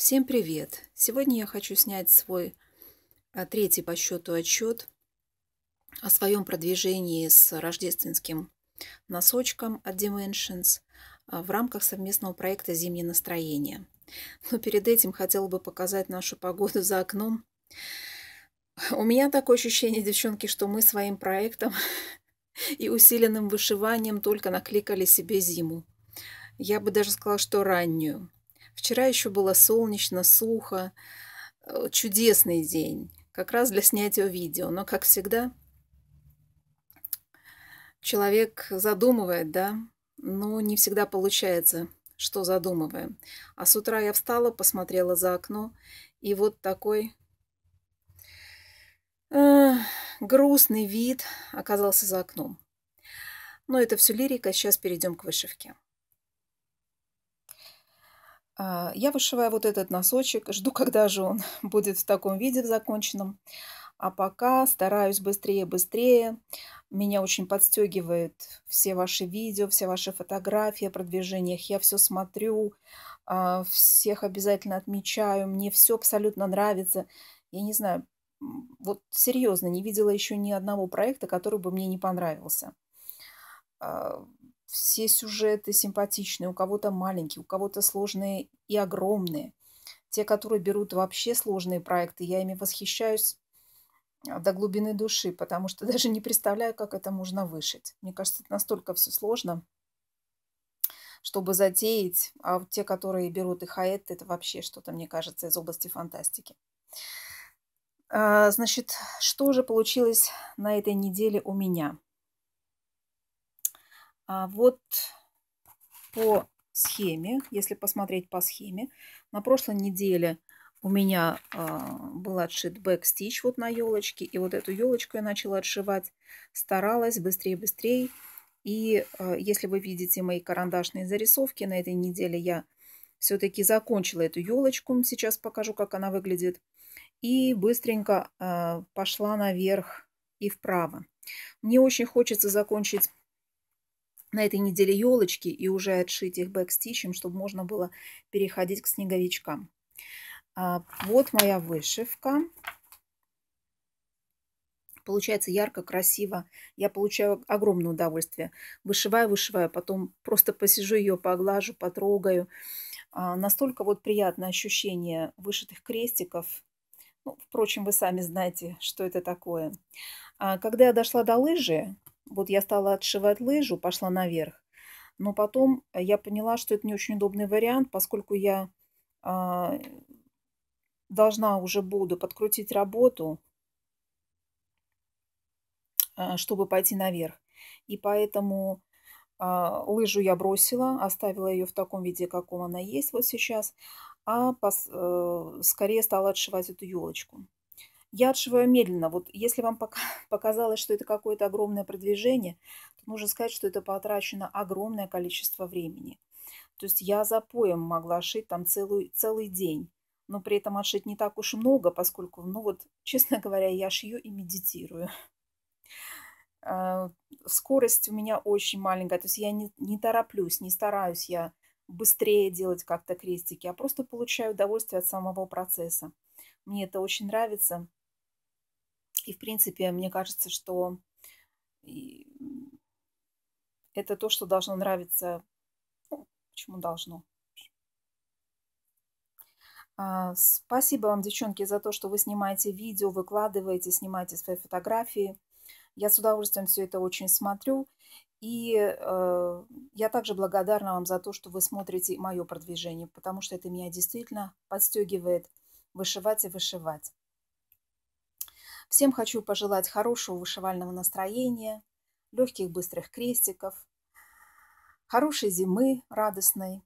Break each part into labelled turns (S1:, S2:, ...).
S1: Всем привет! Сегодня я хочу снять свой а, третий по счету отчет о своем продвижении с рождественским носочком от Dimensions а, в рамках совместного проекта «Зимнее настроение». Но перед этим хотела бы показать нашу погоду за окном. У меня такое ощущение, девчонки, что мы своим проектом и усиленным вышиванием только накликали себе зиму. Я бы даже сказала, что раннюю. Вчера еще было солнечно, сухо, э, чудесный день, как раз для снятия видео. Но, как всегда, человек задумывает, да, но не всегда получается, что задумываем. А с утра я встала, посмотрела за окно, и вот такой э, грустный вид оказался за окном. Но это все лирика, сейчас перейдем к вышивке. А, я вышиваю вот этот носочек, жду, когда же он будет в таком виде, в законченном. А пока стараюсь быстрее, быстрее. Меня очень подстегивают все ваши видео, все ваши фотографии о продвижениях. Я все смотрю, а, всех обязательно отмечаю. Мне все абсолютно нравится. Я не знаю, вот серьезно, не видела еще ни одного проекта, который бы мне не понравился. А, все сюжеты симпатичные, у кого-то маленькие, у кого-то сложные и огромные. Те, которые берут вообще сложные проекты, я ими восхищаюсь а, до глубины души, потому что даже не представляю, как это можно вышить. Мне кажется, это настолько все сложно, чтобы затеять, а вот те, которые берут и хаэт, это вообще что-то, мне кажется, из области фантастики. А, значит, что же получилось на этой неделе у меня? А вот по схеме, если посмотреть по схеме, на прошлой неделе у меня а, был отшит бэкстич вот на елочке, и вот эту елочку я начала отшивать, старалась быстрее-быстрее. И а, если вы видите мои карандашные зарисовки, на этой неделе я все-таки закончила эту елочку, сейчас покажу, как она выглядит, и быстренько а, пошла наверх и вправо. Мне очень хочется закончить на этой неделе елочки и уже отшить их бэкстичем, чтобы можно было переходить к снеговичкам. А, вот моя вышивка. Получается ярко, красиво. Я получаю огромное удовольствие. Вышиваю, вышиваю, а потом просто посижу ее, поглажу, потрогаю. А, настолько вот приятное ощущение вышитых крестиков. Ну, впрочем, вы сами знаете, что это такое. Когда я дошла до лыжи, вот я стала отшивать лыжу, пошла наверх. Но потом э, я поняла, что это не очень удобный вариант, поскольку я а, должна уже буду подкрутить работу, а, чтобы пойти наверх. И поэтому а, лыжу я бросила, оставила ее в таком виде, каком она есть вот сейчас, а пос, а, скорее стала отшивать эту елочку. Я отшиваю медленно. Вот если вам показалось, что это какое-то огромное продвижение, то нужно сказать, что это потрачено огромное количество времени. То есть я за поем могла шить там целый, целый день, но при этом отшить не так уж много, поскольку, ну вот, честно говоря, я шью и медитирую. А, скорость у меня очень маленькая, то есть я не, не тороплюсь, не стараюсь я быстрее делать как-то крестики, а просто получаю удовольствие от самого процесса. Мне это очень нравится. И, в принципе, мне кажется, что это то, что должно нравиться. Ну, почему должно? А, спасибо вам, девчонки, за то, что вы снимаете видео, выкладываете, снимаете свои фотографии. Я с удовольствием все это очень смотрю. И э, я также благодарна вам за то, что вы смотрите мое продвижение, потому что это меня действительно подстегивает вышивать и вышивать. Всем хочу пожелать хорошего вышивального настроения, легких быстрых крестиков, хорошей зимы радостной.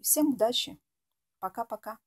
S1: Всем удачи. Пока-пока.